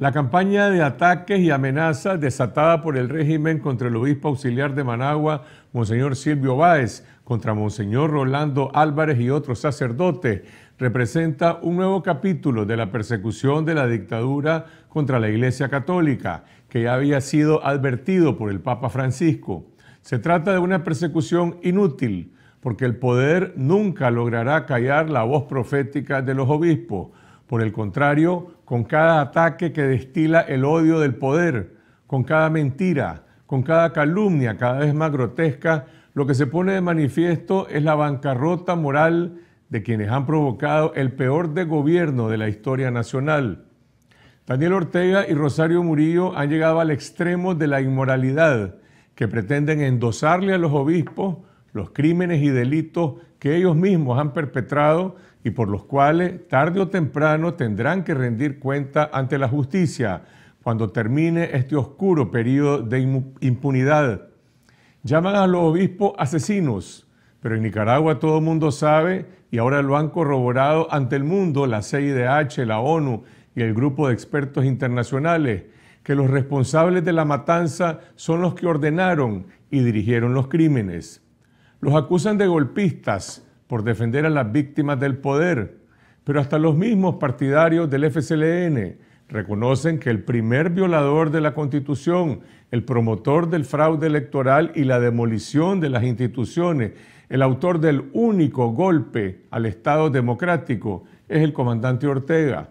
La campaña de ataques y amenazas desatada por el régimen contra el obispo auxiliar de Managua, Monseñor Silvio Báez, contra Monseñor Rolando Álvarez y otros sacerdotes, representa un nuevo capítulo de la persecución de la dictadura contra la Iglesia Católica, que ya había sido advertido por el Papa Francisco. Se trata de una persecución inútil, porque el poder nunca logrará callar la voz profética de los obispos por el contrario, con cada ataque que destila el odio del poder, con cada mentira, con cada calumnia cada vez más grotesca, lo que se pone de manifiesto es la bancarrota moral de quienes han provocado el peor de gobierno de la historia nacional. Daniel Ortega y Rosario Murillo han llegado al extremo de la inmoralidad que pretenden endosarle a los obispos los crímenes y delitos que ellos mismos han perpetrado y por los cuales tarde o temprano tendrán que rendir cuenta ante la justicia cuando termine este oscuro periodo de impunidad. Llaman a los obispos asesinos, pero en Nicaragua todo el mundo sabe y ahora lo han corroborado ante el mundo la CIDH, la ONU y el grupo de expertos internacionales, que los responsables de la matanza son los que ordenaron y dirigieron los crímenes. Los acusan de golpistas por defender a las víctimas del poder, pero hasta los mismos partidarios del FCLN reconocen que el primer violador de la Constitución, el promotor del fraude electoral y la demolición de las instituciones, el autor del único golpe al Estado democrático, es el comandante Ortega.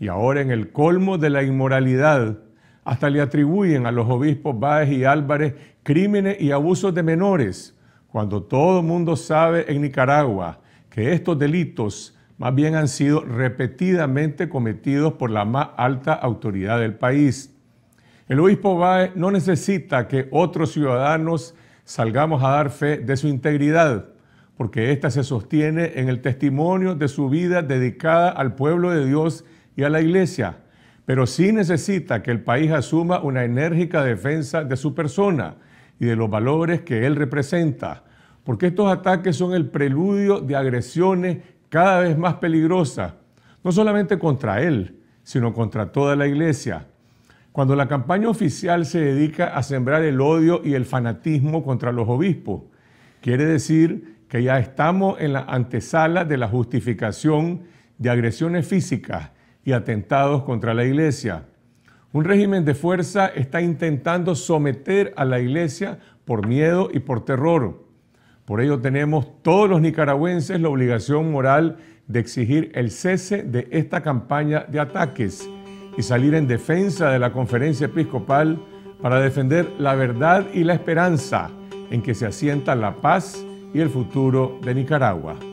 Y ahora en el colmo de la inmoralidad, hasta le atribuyen a los obispos Báez y Álvarez crímenes y abusos de menores cuando todo el mundo sabe en Nicaragua que estos delitos más bien han sido repetidamente cometidos por la más alta autoridad del país. El obispo Bae no necesita que otros ciudadanos salgamos a dar fe de su integridad, porque ésta se sostiene en el testimonio de su vida dedicada al pueblo de Dios y a la iglesia, pero sí necesita que el país asuma una enérgica defensa de su persona y de los valores que él representa, porque estos ataques son el preludio de agresiones cada vez más peligrosas, no solamente contra él, sino contra toda la iglesia. Cuando la campaña oficial se dedica a sembrar el odio y el fanatismo contra los obispos, quiere decir que ya estamos en la antesala de la justificación de agresiones físicas y atentados contra la iglesia. Un régimen de fuerza está intentando someter a la iglesia por miedo y por terror. Por ello tenemos todos los nicaragüenses la obligación moral de exigir el cese de esta campaña de ataques y salir en defensa de la conferencia episcopal para defender la verdad y la esperanza en que se asienta la paz y el futuro de Nicaragua.